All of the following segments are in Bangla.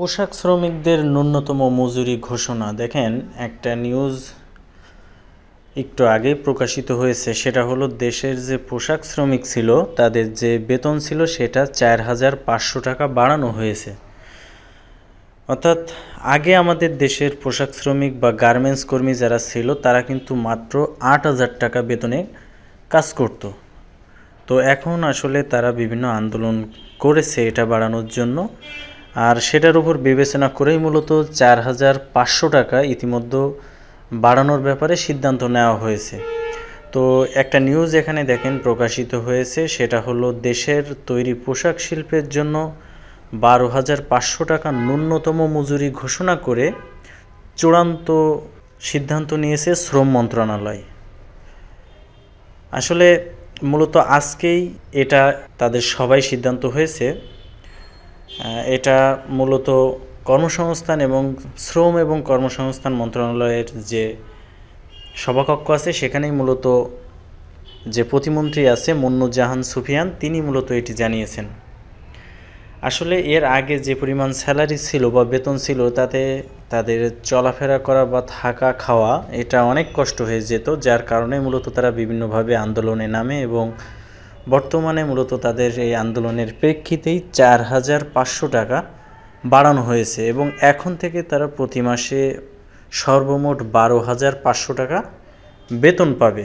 পোশাক শ্রমিকদের ন্যূনতম মজুরি ঘোষণা দেখেন একটা নিউজ একটু আগে প্রকাশিত হয়েছে সেটা হলো দেশের যে পোশাক শ্রমিক ছিল তাদের যে বেতন ছিল সেটা চার হাজার পাঁচশো টাকা বাড়ানো হয়েছে অর্থাৎ আগে আমাদের দেশের পোশাক শ্রমিক বা গার্মেন্টস কর্মী যারা ছিল তারা কিন্তু মাত্র আট হাজার টাকা বেতনে কাজ করত তো এখন আসলে তারা বিভিন্ন আন্দোলন করেছে এটা বাড়ানোর জন্য আর সেটার উপর বিবেচনা করেই মূলত চার হাজার পাঁচশো টাকা ইতিমধ্যে বাড়ানোর ব্যাপারে সিদ্ধান্ত নেওয়া হয়েছে তো একটা নিউজ এখানে দেখেন প্রকাশিত হয়েছে সেটা হলো দেশের তৈরি পোশাক শিল্পের জন্য বারো হাজার পাঁচশো টাকা ন্যূনতম মজুরি ঘোষণা করে চূড়ান্ত সিদ্ধান্ত নিয়েছে শ্রম মন্ত্রণালয় আসলে মূলত আজকেই এটা তাদের সবাই সিদ্ধান্ত হয়েছে এটা মূলত কর্মসংস্থান এবং শ্রম এবং কর্মসংস্থান মন্ত্রণালয়ের যে সভাকক্ষ আছে সেখানেই মূলত যে প্রতিমন্ত্রী আছে মন্নুজাহান সুফিয়ান তিনি মূলত এটি জানিয়েছেন আসলে এর আগে যে পরিমাণ স্যালারি ছিল বা বেতন ছিল তাতে তাদের চলাফেরা করা বা থাকা খাওয়া এটা অনেক কষ্ট হয়ে যেত যার কারণে মূলত তারা বিভিন্নভাবে আন্দোলনে নামে এবং বর্তমানে মূলত তাদের এই আন্দোলনের প্রেক্ষিতেই চার হাজার পাঁচশো টাকা বাড়ানো হয়েছে এবং এখন থেকে তারা প্রতি মাসে সর্বমোট বারো হাজার পাঁচশো টাকা বেতন পাবে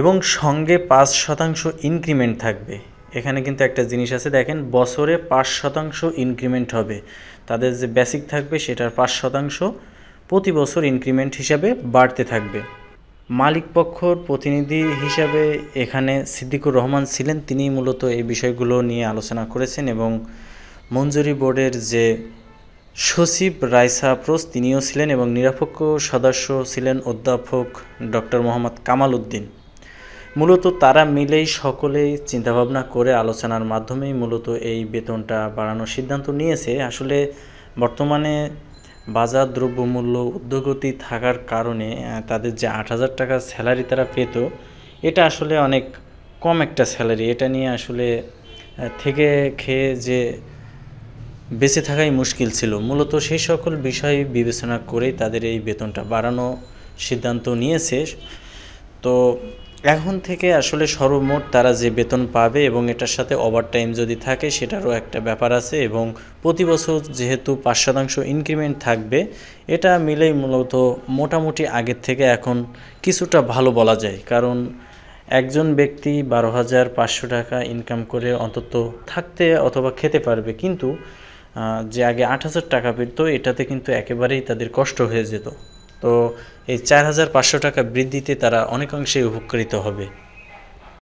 এবং সঙ্গে পাঁচ শতাংশ ইনক্রিমেন্ট থাকবে এখানে কিন্তু একটা জিনিস আছে দেখেন বছরে পাঁচ শতাংশ ইনক্রিমেন্ট হবে তাদের যে বেসিক থাকবে সেটার পাঁচ শতাংশ প্রতি বছর ইনক্রিমেন্ট হিসাবে বাড়তে থাকবে মালিকপক্ষর প্রতিনিধি হিসাবে এখানে সিদ্দিকুর রহমান ছিলেন তিনি মূলত এই বিষয়গুলো নিয়ে আলোচনা করেছেন এবং মঞ্জুরি বোর্ডের যে সচিব রাইসা প্রোস তিনিও ছিলেন এবং নিরাপক্ষ সদস্য ছিলেন অধ্যাপক ডক্টর মোহাম্মদ কামাল উদ্দিন মূলত তারা মিলেই সকলেই চিন্তাভাবনা করে আলোচনার মাধ্যমেই মূলত এই বেতনটা বাড়ানোর সিদ্ধান্ত নিয়েছে আসলে বর্তমানে বাজার দ্রব্যমূল্য উদ্যোগতি থাকার কারণে তাদের যে আট হাজার টাকা স্যালারি তারা পেত এটা আসলে অনেক কম একটা স্যালারি এটা নিয়ে আসলে থেকে খেয়ে যে বেঁচে থাকাই মুশকিল ছিল মূলত সেই সকল বিষয় বিবেচনা করেই তাদের এই বেতনটা বাড়ানো সিদ্ধান্ত নিয়েছে তো এখন থেকে আসলে সর্বমোট তারা যে বেতন পাবে এবং এটার সাথে ওভার টাইম যদি থাকে সেটারও একটা ব্যাপার আছে এবং প্রতি বছর যেহেতু পাঁচ শতাংশ ইনক্রিমেন্ট থাকবে এটা মিলেই মূলত মোটামুটি আগের থেকে এখন কিছুটা ভালো বলা যায় কারণ একজন ব্যক্তি বারো হাজার পাঁচশো টাকা ইনকাম করে অন্তত থাকতে অথবা খেতে পারবে কিন্তু যে আগে আট হাজার টাকা পেত এটাতে কিন্তু একেবারেই তাদের কষ্ট হয়ে যেত তো এই চার হাজার পাঁচশো টাকা বৃদ্ধিতে তারা অনেকাংশে উপকৃত হবে